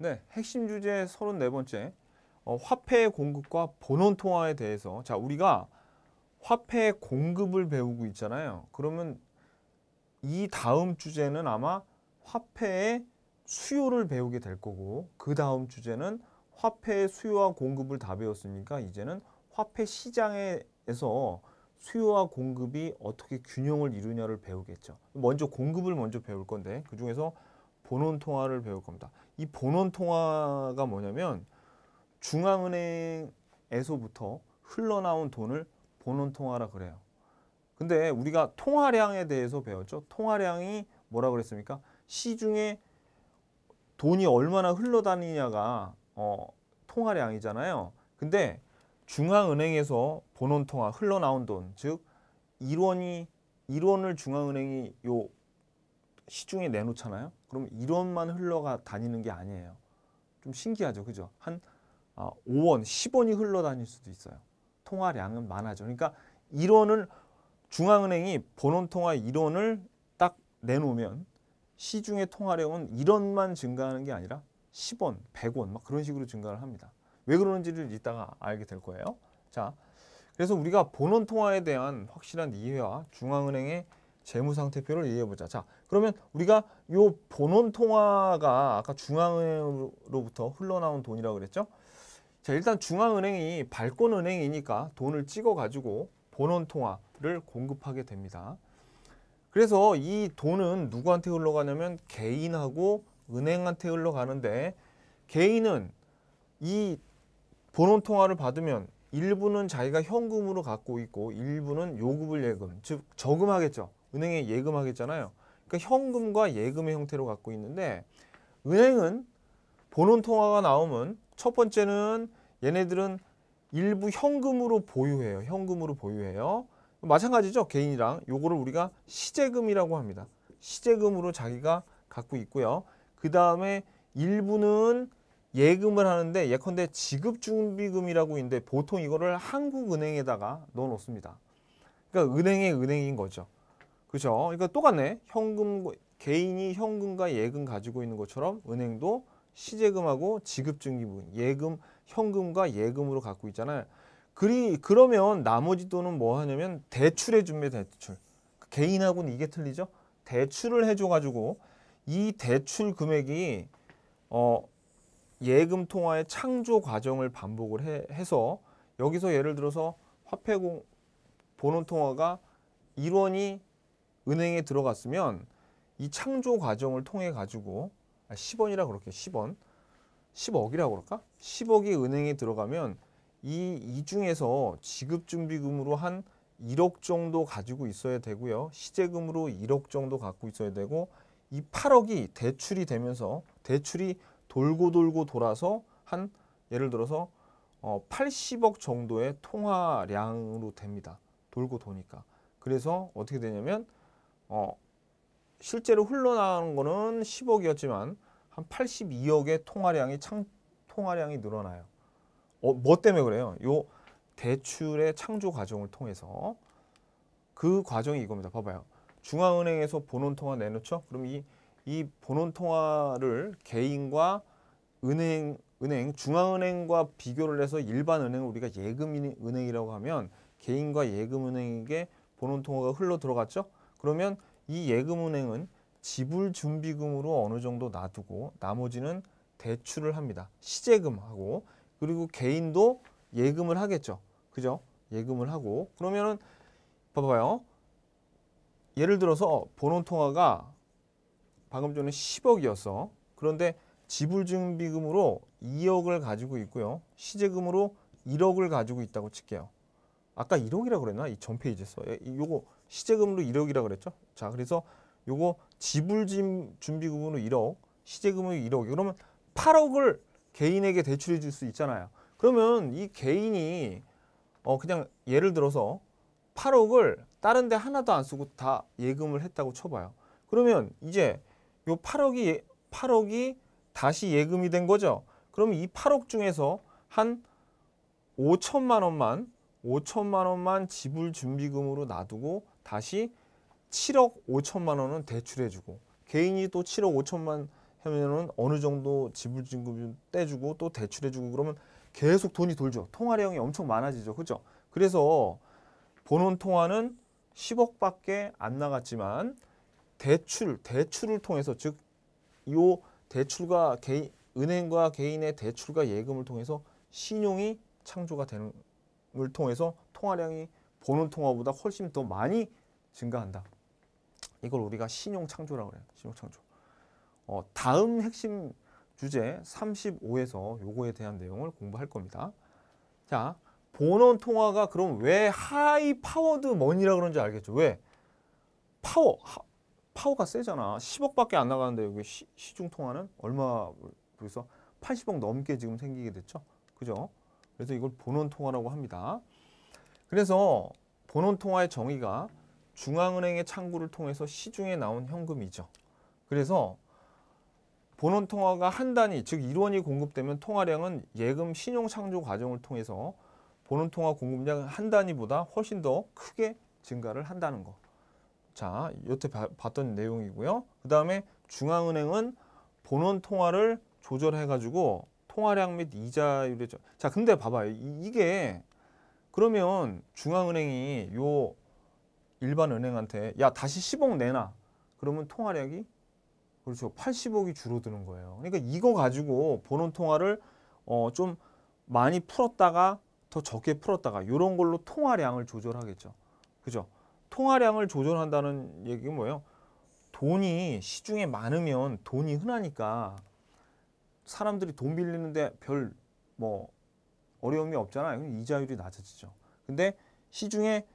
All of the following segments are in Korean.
네, 핵심 주제 34번째 어, 화폐 공급과 본원 통화에 대해서 자 우리가 화폐 공급을 배우고 있잖아요. 그러면 이 다음 주제는 아마 화폐의 수요를 배우게 될 거고 그 다음 주제는 화폐의 수요와 공급을 다 배웠으니까 이제는 화폐 시장에서 수요와 공급이 어떻게 균형을 이루냐를 배우겠죠. 먼저 공급을 먼저 배울 건데 그 중에서 본원 통화를 배울 겁니다. 이 본원 통화가 뭐냐면 중앙은행에서부터 흘러나온 돈을 본원 통화라 그래요. 근데 우리가 통화량에 대해서 배웠죠. 통화량이 뭐라 그랬습니까? 시중에 돈이 얼마나 흘러다니냐가 어, 통화량이잖아요. 근데 중앙은행에서 본원 통화 흘러나온 돈, 즉 1원이 1원을 중앙은행이 요 시중에 내놓잖아요. 그럼 1원만 흘러가 다니는 게 아니에요. 좀 신기하죠. 그죠? 한 5원, 아, 10원이 흘러다닐 수도 있어요. 통화량은 많아져. 그러니까 1원을 중앙은행이 본원통화 1원을딱 내놓으면 시중의 통화량은 1원만 증가하는 게 아니라 10원, 100원 막 그런 식으로 증가를 합니다. 왜 그러는지를 이따가 알게 될 거예요. 자, 그래서 우리가 본원 통화에 대한 확실한 이해와 중앙은행의 재무상태표를 이해해보자. 자, 그러면 우리가 요 본원 통화가 아까 중앙으로부터 흘러나온 돈이라고 그랬죠? 자, 일단 중앙은행이 발권은행이니까 돈을 찍어가지고 본원 통화를 공급하게 됩니다. 그래서 이 돈은 누구한테 흘러가냐면 개인하고 은행한테 흘러가는데 개인은 이 본원 통화를 받으면 일부는 자기가 현금으로 갖고 있고 일부는 요구불 예금, 즉 저금하겠죠. 은행에 예금하겠잖아요. 그러니까 현금과 예금의 형태로 갖고 있는데 은행은 본원 통화가 나오면 첫 번째는 얘네들은 일부 현금으로 보유해요. 현금으로 보유해요. 마찬가지죠. 개인이랑 요거를 우리가 시재금이라고 합니다. 시재금으로 자기가 갖고 있고요. 그 다음에 일부는 예금을 하는데 예컨대 지급준비금이라고 있는데 보통 이거를 한국은행에다가 넣어놓습니다. 그러니까 은행의 은행인 거죠. 그죠? 그러니까 똑같네. 현금 개인이 현금과 예금 가지고 있는 것처럼 은행도 시재금하고 지급증기분 예금 현금과 예금으로 갖고 있잖아요. 그리 그러면 나머지 돈은 뭐 하냐면 대출해 줍니다. 대출. 개인하고는 이게 틀리죠. 대출을 해줘 가지고 이 대출 금액이 어 예금 통화의 창조 과정을 반복을 해, 해서 여기서 예를 들어서 화폐공 보는 통화가 1원이 은행에 들어갔으면 이 창조 과정을 통해 가지고 10원이라 아, 그렇게 10원. 10억이라고 그럴까? 10억이 은행에 들어가면 이, 이 중에서 지급준비금으로 한 1억 정도 가지고 있어야 되고요. 시제금으로 1억 정도 갖고 있어야 되고 이 8억이 대출이 되면서 대출이 돌고 돌고 돌아서 한 예를 들어서 어 80억 정도의 통화량으로 됩니다. 돌고 도니까. 그래서 어떻게 되냐면 어, 실제로 흘러나오는 거는 10억이었지만 한 82억의 통화량이 창 통화량이 늘어나요. 어, 뭐 때문에 그래요? 요 대출의 창조 과정을 통해서 그 과정이 이겁니다. 봐봐요. 중앙은행에서 본원 통화 내놓죠. 그럼 이이 본원 통화를 개인과 은행 은행 중앙은행과 비교를 해서 일반 은행 우리가 예금은행이라고 하면 개인과 예금은행에게 본원 통화가 흘러 들어갔죠. 그러면 이 예금은행은 지불 준비금으로 어느 정도 놔두고 나머지는 대출을 합니다. 시재금하고 그리고 개인도 예금을 하겠죠. 그죠? 예금을 하고 그러면은 봐봐요. 예를 들어서 본원 통화가 방금 전에 10억이었어. 그런데 지불준비금으로 2억을 가지고 있고요. 시재금으로 1억을 가지고 있다고 칠게요. 아까 1억이라고 그랬나? 이 전페이지에서. 요거 시제금으로 1억이라 고 그랬죠. 자, 그래서 요거 지불 준비금으로 1억, 시제금으로 1억. 그러면 8억을 개인에게 대출해 줄 수 있잖아요. 그러면 이 개인이 어 그냥 예를 들어서 8억을 다른 데 하나도 안 쓰고 다 예금을 했다고 쳐봐요. 그러면 이제 요 8억이 8억이 예, 다시 예금이 된 거죠. 그럼 이 8억 중에서 한 5천만 원만 5천만 원만 지불 준비금으로 놔두고 다시 7억 5천만 원은 대출해주고 개인이 또 7억 5천만 하면은 어느 정도 지불 진급 금 떼주고 또 대출해주고 그러면 계속 돈이 돌죠. 통화량이 엄청 많아지죠. 그죠? 그래서 본원 통화는 10억밖에 안 나갔지만 대출, 대출을 통해서 즉 요 대출과 개인, 은행과 개인의 대출과 예금을 통해서 신용이 창조가 되는 을 통해서 통화량이 본원 통화보다 훨씬 더 많이 증가한다. 이걸 우리가 신용 창조라고 그래요. 신용 창조. 어, 다음 핵심 주제 35에서 요거에 대한 내용을 공부할 겁니다. 자, 본원 통화가 그럼 왜 하이 파워드 먼이라 그런지 알겠죠? 왜? 파워, 하, 파워가 세잖아. 10억밖에 안 나가는데 여기 시, 시중 통화는 얼마, 그래서 80억 넘게 지금 생기게 됐죠? 그죠? 그래서 이걸 본원 통화라고 합니다. 그래서 본원 통화의 정의가 중앙은행의 창구를 통해서 시중에 나온 현금이죠. 그래서 본원 통화가 한 단위, 즉 1원이 공급되면 통화량은 예금 신용 창조 과정을 통해서 본원 통화 공급량 한 단위보다 훨씬 더 크게 증가를 한다는 거. 자, 여태 봐, 봤던 내용이고요. 그 다음에 중앙은행은 본원 통화를 조절해가지고 통화량 및 이자율의 자, 근데 봐봐요. 이게 그러면 중앙은행이 요 일반 은행한테 야 다시 10억 내놔. 그러면 통화량이 그렇죠. 80억이 줄어드는 거예요. 그러니까 이거 가지고 보는 통화를 어, 좀 많이 풀었다가 더 적게 풀었다가 이런 걸로 통화량을 조절하겠죠. 그죠? 통화량을 조절한다는 얘기가 뭐예요? 돈이 시중에 많으면 돈이 흔하니까 사람들이 돈 빌리는데 별 뭐 어려움이 없잖아요. 이자율이 낮아지죠. 근데 시중에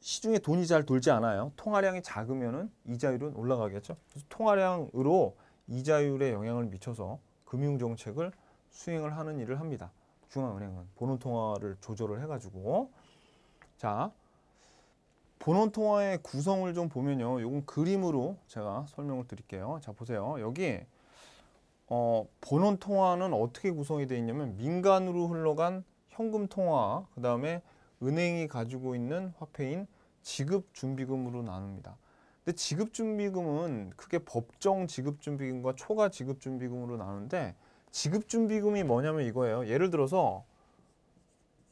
시중에 돈이 잘 돌지 않아요. 통화량이 작으면 이자율은 올라가겠죠. 그래서 통화량으로 이자율에 영향을 미쳐서 금융 정책을 수행을 하는 일을 합니다. 중앙은행은 본원 통화를 조절을 해가지고 자 본원 통화의 구성을 좀 보면요. 이건 그림으로 제가 설명을 드릴게요. 자 보세요. 여기 어, 본원 통화는 어떻게 구성이 되어 있냐면 민간으로 흘러간 현금 통화 그 다음에 은행이 가지고 있는 화폐인 지급준비금으로 나눕니다. 근데 지급준비금은 크게 법정 지급준비금과 초과 지급준비금으로 나누는데 지급준비금이 뭐냐면 이거예요. 예를 들어서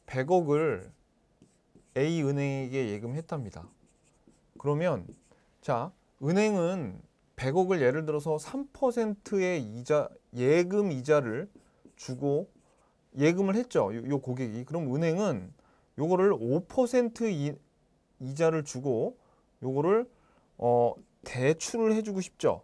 100억을 A 은행에게 예금했답니다. 그러면 자 은행은 100억을 예를 들어서 3%의 이자 예금 이자를 주고 예금을 했죠. 요, 요 고객이 그럼 은행은 요거를 5% 이자를 주고 요거를 어, 대출을 해주고 싶죠.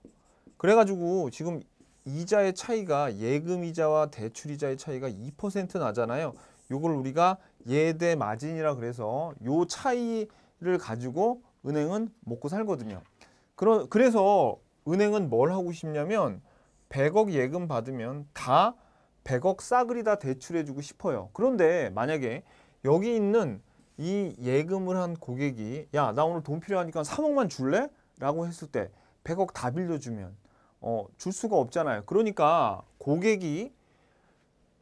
그래가지고 지금 이자의 차이가 예금 이자와 대출 이자의 차이가 2% 나잖아요. 요걸 우리가 예대 마진이라 그래서 요 차이를 가지고 은행은 먹고 살거든요. 그러, 그래서 은행은 뭘 하고 싶냐면 100억 예금 받으면 다 100억 싸그리 다 대출해주고 싶어요. 그런데 만약에 여기 있는 이 예금을 한 고객이 야 나 오늘 돈 필요하니까 3억만 줄래? 라고 했을 때 100억 다 빌려주면 어, 줄 수가 없잖아요. 그러니까 고객이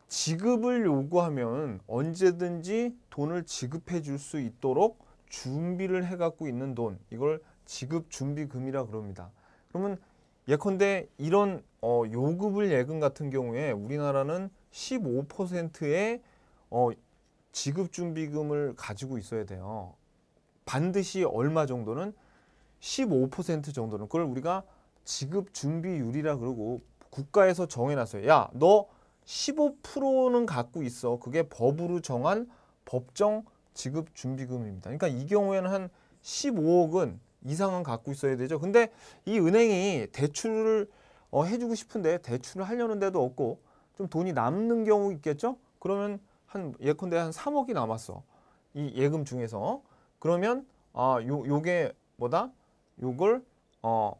지급을 요구하면 언제든지 돈을 지급해 줄 수 있도록 준비를 해갖고 있는 돈 이걸 지급 준비금이라 그럽니다. 그러면 예컨대 이런 어, 요급을 예금 같은 경우에 우리나라는 15%의 어, 지급준비금을 가지고 있어야 돼요. 반드시 얼마 정도는 15% 정도는 그걸 우리가 지급준비율이라 그러고 국가에서 정해놨어요. 야, 너 15%는 갖고 있어. 그게 법으로 정한 법정 지급준비금입니다. 그러니까 이 경우에는 한 15억은 이상은 갖고 있어야 되죠. 근데 이 은행이 대출을 어, 해주고 싶은데 대출을 하려는 데도 없고 좀 돈이 남는 경우 있겠죠? 그러면 한 예컨대 한 3억이 남았어. 이 예금 중에서. 그러면 아, 요 요게 뭐다? 요걸 어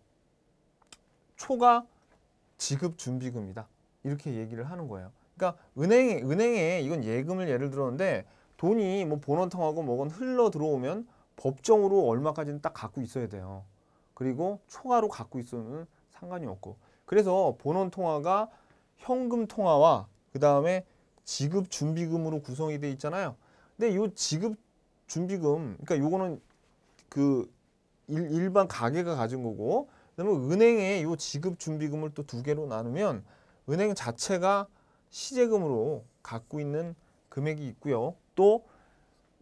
초과 지급 준비금이다. 이렇게 얘기를 하는 거예요. 그러니까 은행에 은행에 이건 예금을 예를 들었는데 돈이 뭐 본원통하고 뭐건 흘러 들어오면 법정으로 얼마까지는 딱 갖고 있어야 돼요. 그리고 초과로 갖고 있으면 상관이 없고. 그래서 본원통화가 현금통화와 그 다음에 지급 준비금으로 구성이 돼 있잖아요. 근데 이 지급 준비금, 그러니까 이거는그 일, 반 가게가 가진 거고, 그다음 은행에 이 지급 준비금을 또 두 개로 나누면 은행 자체가 시제금으로 갖고 있는 금액이 있고요. 또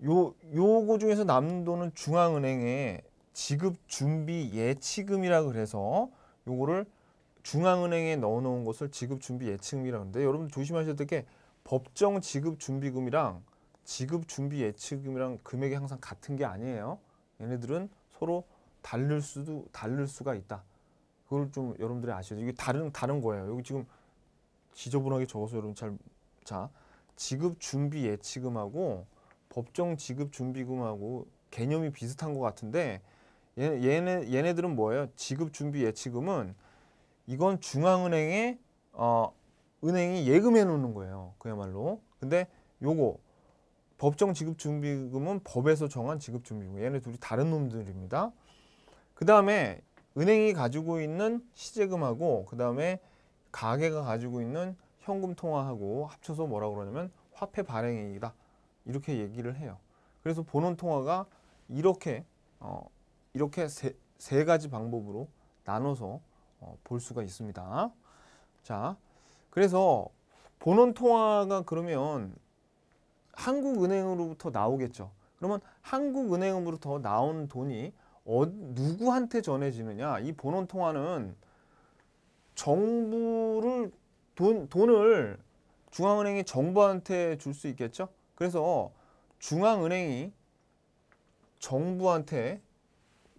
요 요거 중에서 남는 돈은 중앙은행에 지급 준비 예치금이라 그래서 요거를 중앙은행에 넣어 놓은 것을 지급 준비 예치금이라 그러는데 여러분 조심하셔야 될게 법정 지급 준비금이랑 지급 준비 예치금이랑 금액이 항상 같은 게 아니에요. 얘네들은 서로 다를 수도 다를 수가 있다. 그걸 좀 여러분들이 아셔야 돼요. 이게 다른 다른 거예요. 여기 지금 지저분하게 적어서 여러분 잘자 지급 준비 예치금하고 법정 지급 준비금하고 개념이 비슷한 것 같은데 얘네 얘네들은 뭐예요? 지급 준비 예치금은 이건 중앙은행의 어 은행이 예금해 놓는 거예요. 그야말로. 근데 요거 법정 지급준비금은 법에서 정한 지급준비금. 얘네 둘이 다른 놈들입니다. 그 다음에 은행이 가지고 있는 시제금하고 그 다음에 가게가 가지고 있는 현금 통화하고 합쳐서 뭐라 그러냐면 화폐 발행액이다. 이렇게 얘기를 해요. 그래서 본원 통화가 이렇게 어, 이렇게 세, 세 가지 방법으로 나눠서 어, 볼 수가 있습니다. 자, 그래서 본원 통화가 그러면 한국은행으로부터 나오겠죠. 그러면 한국은행으로부터 나온 돈이 어, 누구한테 전해지느냐? 이 본원 통화는 정부를 돈, 돈을 중앙은행이 정부한테 줄 수 있겠죠? 그래서 중앙은행이 정부한테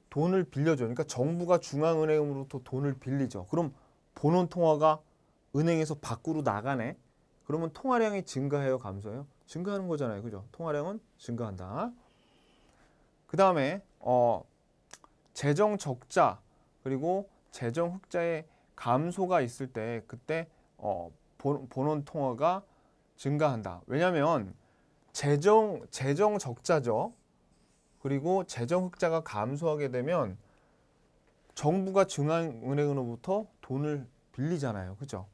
돈을 빌려줘. 그러니까 정부가 중앙은행으로부터 돈을 빌리죠. 그럼 본원 통화가 은행에서 밖으로 나가네. 그러면 통화량이 증가해요, 감소해요? 증가하는 거잖아요. 그죠? 통화량은 증가한다. 그 다음에 어, 재정 적자 그리고 재정 흑자의 감소가 있을 때 그때 어, 본, 본원 통화가 증가한다. 왜냐면 재정, 재정 적자죠. 그리고 재정 흑자가 감소하게 되면 정부가 중앙은행으로부터 돈을 빌리잖아요. 그죠?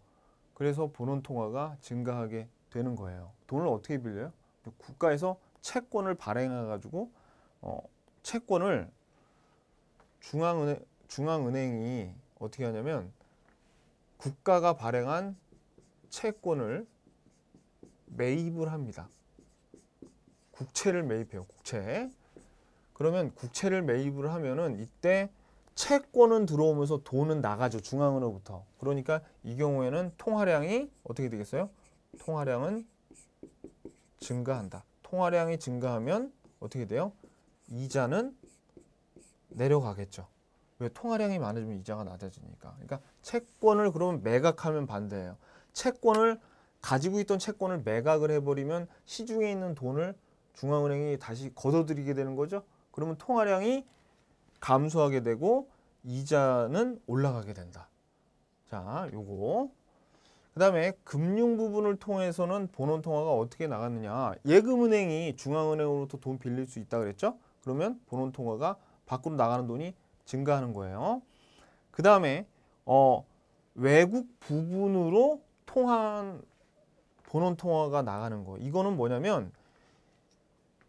그래서 본원 통화가 증가하게 되는 거예요. 돈을 어떻게 빌려요? 국가에서 채권을 발행해가지고 어, 채권을 중앙은행, 중앙은행이 어떻게 하냐면 국가가 발행한 채권을 매입을 합니다. 국채를 매입해요. 국채. 그러면 국채를 매입을 하면은 이때 채권은 들어오면서 돈은 나가죠. 중앙으로부터. 그러니까 이 경우에는 통화량이 어떻게 되겠어요? 통화량은 증가한다. 통화량이 증가하면 어떻게 돼요? 이자는 내려가겠죠. 왜? 통화량이 많아지면 이자가 낮아지니까. 그러니까 채권을 그러면 매각하면 반대예요. 채권을 가지고 있던 채권을 매각을 해버리면 시중에 있는 돈을 중앙은행이 다시 걷어들이게 되는 거죠. 그러면 통화량이 감소하게 되고 이자는 올라가게 된다. 자, 요거. 그 다음에 금융 부분을 통해서는 본원 통화가 어떻게 나갔느냐. 예금은행이 중앙은행으로부터 돈 빌릴 수 있다 그랬죠? 그러면 본원 통화가 밖으로 나가는 돈이 증가하는 거예요. 그 다음에 어, 외국 부분으로 통한 본원 통화가 나가는 거. 이거는 뭐냐면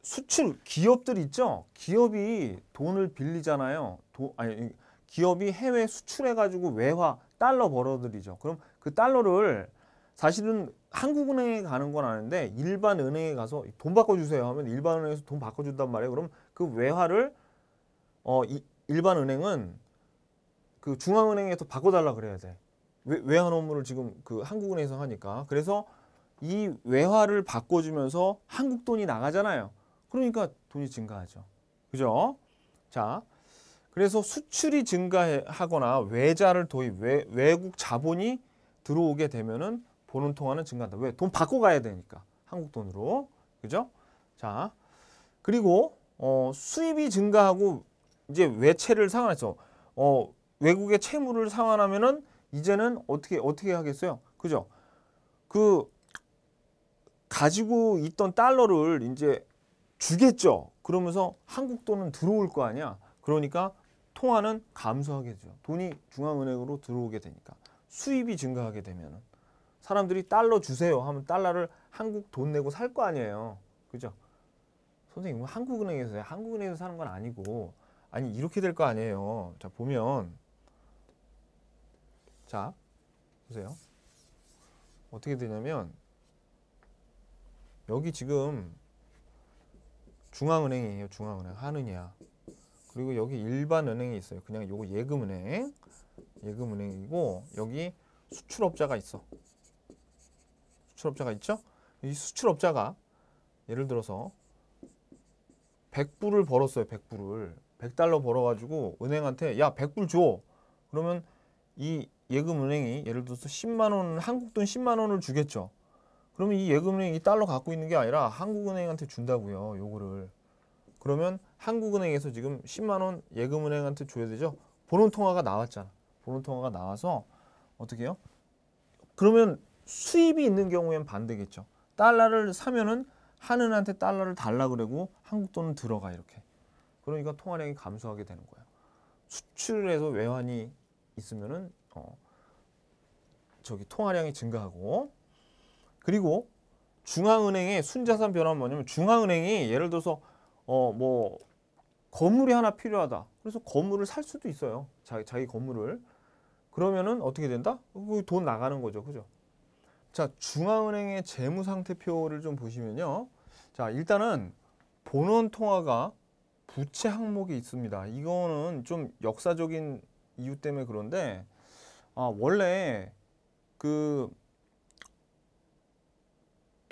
수출 기업들 있죠. 기업이 돈을 빌리잖아요. 도, 아니 기업이 해외 수출해 가지고 외화 달러 벌어들이죠. 그럼 그 달러를 사실은 한국은행에 가는 건 아닌데 일반 은행에 가서 돈 바꿔주세요 하면 일반 은행에서 돈 바꿔준단 말이에요. 그럼 그 외화를 어 이, 일반 은행은 그 중앙은행에서 바꿔달라 그래야 돼. 외, 외환 업무를 지금 그 한국은행에서 하니까. 그래서 이 외화를 바꿔주면서 한국 돈이 나가잖아요. 그러니까 돈이 증가하죠. 그죠? 자, 그래서 수출이 증가하거나 외자를 도입, 외, 외국 자본이 들어오게 되면은 보는 통화는 증가한다. 왜? 돈 바꿔 가야 되니까. 한국 돈으로. 그죠? 자, 그리고 어, 수입이 증가하고 이제 외채를 상환해서 어, 외국의 채무를 상환하면은 이제는 어떻게 어떻게 하겠어요? 그죠? 그 가지고 있던 달러를 이제 주겠죠. 그러면서 한국 돈은 들어올 거 아니야. 그러니까 통화는 감소하게 되죠. 돈이 중앙은행으로 들어오게 되니까. 수입이 증가하게 되면 사람들이 달러 주세요 하면 달러를 한국 돈 내고 살 거 아니에요. 그죠? 선생님, 한국은행에서 한국은행에서 사는 건 아니고 아니 이렇게 될 거 아니에요. 자, 보면 자, 보세요. 어떻게 되냐면 여기 지금 중앙은행이에요. 중앙은행 한은이 그리고 여기 일반 은행이 있어요. 그냥 요거 예금은행. 예금은행이고 여기 수출업자가 있어. 수출업자가 있죠? 이 수출업자가 예를 들어서 100불을 벌었어요. 100불을. 100달러 벌어가지고 은행한테 야 100불 줘. 그러면 이 예금은행이 예를 들어서 10만 원, 한국 돈 10만 원을 주겠죠. 그러면 이 예금은행이 달러 갖고 있는 게 아니라 한국은행한테 준다고요. 요거를. 그러면 한국은행에서 지금 10만 원 예금은행한테 줘야 되죠. 보론 통화가 나왔잖아. 보론 통화가 나와서 어떻게 해요? 그러면 수입이 있는 경우엔 반대겠죠. 달러를 사면은 한은한테 달러를 달라 그러고 한국 돈은 들어가 이렇게. 그러니까 통화량이 감소하게 되는 거예요. 수출을 해서 외환이 있으면은 어 저기 통화량이 증가하고 그리고 중앙은행의 순자산 변화는 뭐냐면 중앙은행이 예를 들어서 어 뭐 건물이 하나 필요하다. 그래서 건물을 살 수도 있어요. 자기, 자기 건물을. 그러면은 어떻게 된다? 그 돈 나가는 거죠. 그죠? 자, 중앙은행의 재무상태표를 좀 보시면요. 자, 일단은 본원 통화가 부채 항목이 있습니다. 이거는 좀 역사적인 이유 때문에 그런데 아, 원래 그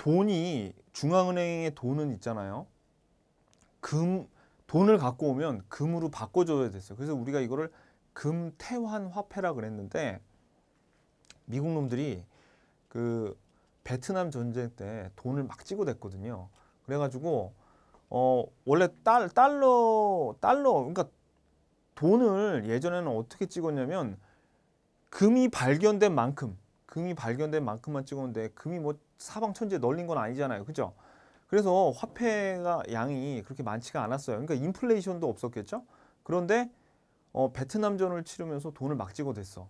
돈이 중앙은행에 돈은 있잖아요. 금 돈을 갖고 오면 금으로 바꿔줘야 됐어요. 그래서 우리가 이거를 금태환 화폐라 그랬는데 미국 놈들이 그 베트남 전쟁 때 돈을 막 찍어댔거든요. 그래가지고 어 원래 달 달러 달러 그러니까 돈을 예전에는 어떻게 찍었냐면 금이 발견된 만큼 금이 발견된 만큼만 찍었는데 금이 뭐 사방천지에 널린 건 아니잖아요. 그죠? 그래서 화폐가 양이 그렇게 많지가 않았어요. 그러니까 인플레이션도 없었겠죠? 그런데 어, 베트남전을 치르면서 돈을 막 찍어댔어.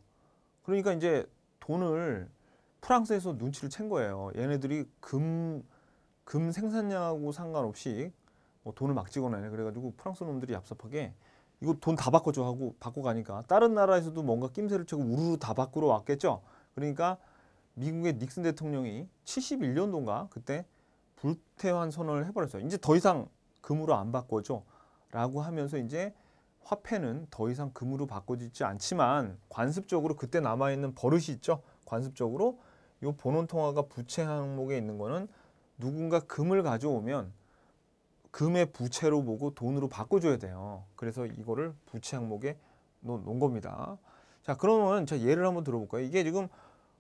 그러니까 이제 돈을 프랑스에서 눈치를 챈 거예요. 얘네들이 금, 금 생산량하고 상관없이 뭐 돈을 막 찍어내네. 그래가지고 프랑스 놈들이 얍삽하게 이거 돈 다 바꿔줘 하고 바꿔 가니까 다른 나라에서도 뭔가 낌새를 채고 우르르 다 바꾸러 왔겠죠. 그러니까 미국의 닉슨 대통령이 71년도인가 그때 불태환 선언을 해버렸어요. 이제 더 이상 금으로 안 바꿔줘 라고 하면서 이제 화폐는 더 이상 금으로 바꿔지지 않지만 관습적으로 그때 남아있는 버릇이 있죠. 관습적으로 요 본원 통화가 부채 항목에 있는 거는 누군가 금을 가져오면 금의 부채로 보고 돈으로 바꿔줘야 돼요. 그래서 이거를 부채 항목에 놓은 겁니다. 자 그러면 자 예를 한번 들어볼까요? 이게 지금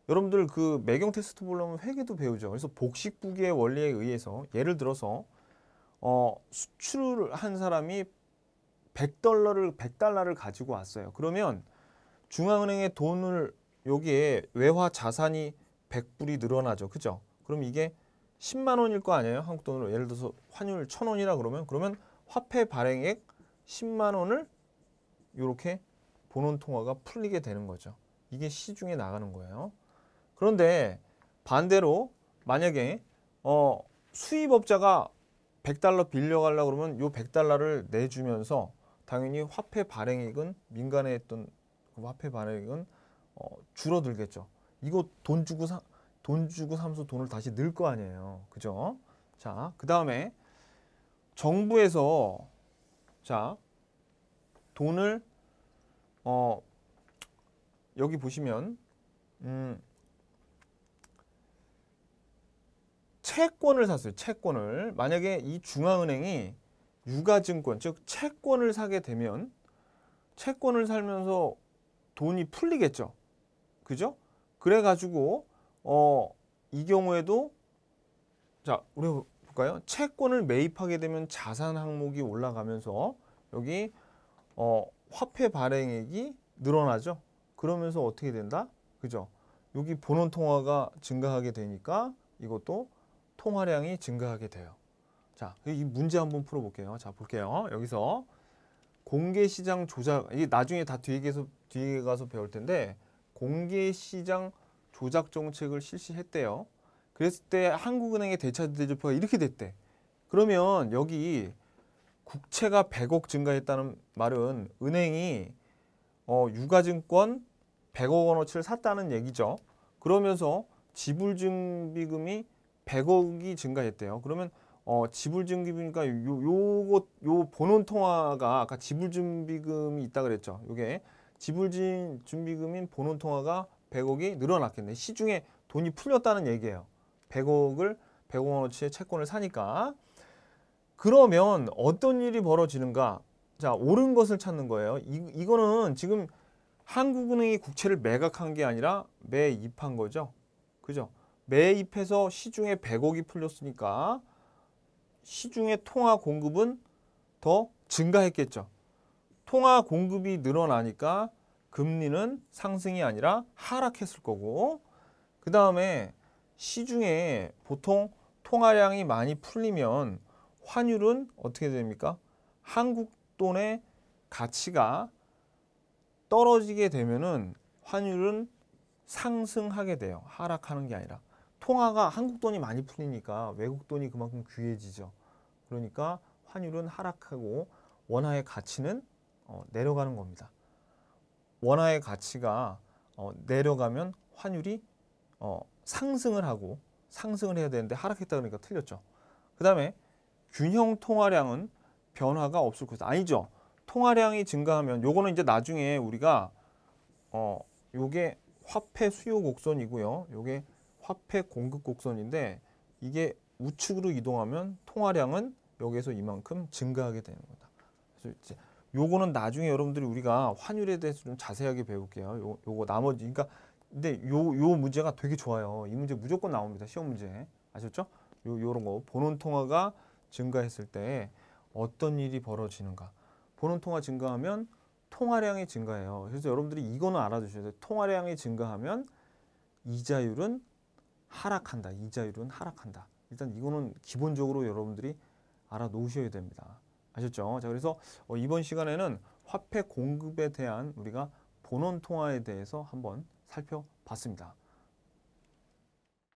여러분들 그 매경 테스트 보려면 회계도 배우죠. 그래서 복식부기의 원리에 의해서 예를 들어서 어, 수출을 한 사람이 100달러를 100달러를 가지고 왔어요. 그러면 중앙은행에 돈을 여기에 외화 자산이 100불이 늘어나죠. 그죠? 그럼 이게 10만 원일 거 아니에요? 한국 돈으로 예를 들어서 환율 1000원이라 그러면 그러면 화폐 발행액 10만 원을 이렇게 본원 통화가 풀리게 되는 거죠. 이게 시중에 나가는 거예요. 그런데 반대로 만약에 어, 수입업자가 100달러 빌려가려고 그러면 요 100달러를 내주면서 당연히 화폐 발행액은 민간에 했던 그 화폐 발행액은 어, 줄어들겠죠. 이거 돈 주고 사, 돈 주고 삼수 돈을 다시 넣을 거 아니에요. 그죠? 자, 그 다음에 정부에서 자 돈을 어, 여기 보시면 음, 채권을 샀어요. 채권을. 만약에 이 중앙은행이 유가증권, 즉 채권을 사게 되면 채권을 살면서 돈이 풀리겠죠. 그죠? 그래가지고 어, 이 경우에도 자, 우리 볼까요? 채권을 매입하게 되면 자산 항목이 올라가면서 여기 어, 화폐 발행액이 늘어나죠. 그러면서 어떻게 된다? 그죠? 여기 본원 통화가 증가하게 되니까 이것도 통화량이 증가하게 돼요. 자, 이 문제 한번 풀어볼게요. 자, 볼게요. 여기서 공개시장 조작, 이게 나중에 다 뒤에 가서, 뒤에 가서 배울 텐데 공개시장 조작 정책을 실시했대요. 그랬을 때 한국은행의 대차 대조표가 이렇게 됐대. 그러면 여기 국채가 100억 증가했다는 말은 은행이 어, 유가증권 100억 원어치를 샀다는 얘기죠. 그러면서 지불증비금이 100억이 증가했대요. 그러면 어, 지불증비금이니까 요, 요요 본원 통화가 아까 지불증비금이 있다 그랬죠. 요게 지불증비금인 본원 통화가 100억이 늘어났겠네. 시중에 돈이 풀렸다는 얘기예요. 100억을 100억 원어치의 채권을 사니까 그러면 어떤 일이 벌어지는가? 자, 옳은 것을 찾는 거예요. 이, 이거는 지금 한국은행이 국채를 매각한 게 아니라 매입한 거죠. 그죠? 매입해서 시중에 100억이 풀렸으니까 시중에 통화 공급은 더 증가했겠죠. 통화 공급이 늘어나니까 금리는 상승이 아니라 하락했을 거고 그 다음에 시중에 보통 통화량이 많이 풀리면 환율은 어떻게 됩니까? 한국 돈의 가치가 떨어지게 되면은 환율은 상승하게 돼요. 하락하는 게 아니라. 통화가 한국 돈이 많이 풀리니까 외국 돈이 그만큼 귀해지죠. 그러니까 환율은 하락하고 원화의 가치는 어, 내려가는 겁니다. 원화의 가치가 어, 내려가면 환율이 어, 상승을 하고 상승을 해야 되는데 하락했다 그러니까 틀렸죠. 그 다음에 균형 통화량은 변화가 없을 것이다. 아니죠. 통화량이 증가하면 요거는 이제 나중에 우리가 어 요게 화폐 수요 곡선이고요. 요게 화폐 공급 곡선인데 이게 우측으로 이동하면 통화량은 여기에서 이만큼 증가하게 되는 거다. 그래서 이제 요거는 나중에 여러분들이 우리가 환율에 대해서 좀 자세하게 배울게요. 요, 요거 나머지 그러니까 근데 요 요 문제가 되게 좋아요. 이 문제 무조건 나옵니다. 시험 문제. 아셨죠? 요 요런 거 본원 통화가 증가했을 때 어떤 일이 벌어지는가. 보는 통화 증가하면 통화량이 증가해요. 그래서 여러분들이 이거는 알아두셔야 돼요. 통화량이 증가하면 이자율은 하락한다. 이자율은 하락한다. 일단 이거는 기본적으로 여러분들이 알아놓으셔야 됩니다. 아셨죠? 자, 그래서 어, 이번 시간에는 화폐 공급에 대한 우리가 본원 통화에 대해서 한번 살펴봤습니다.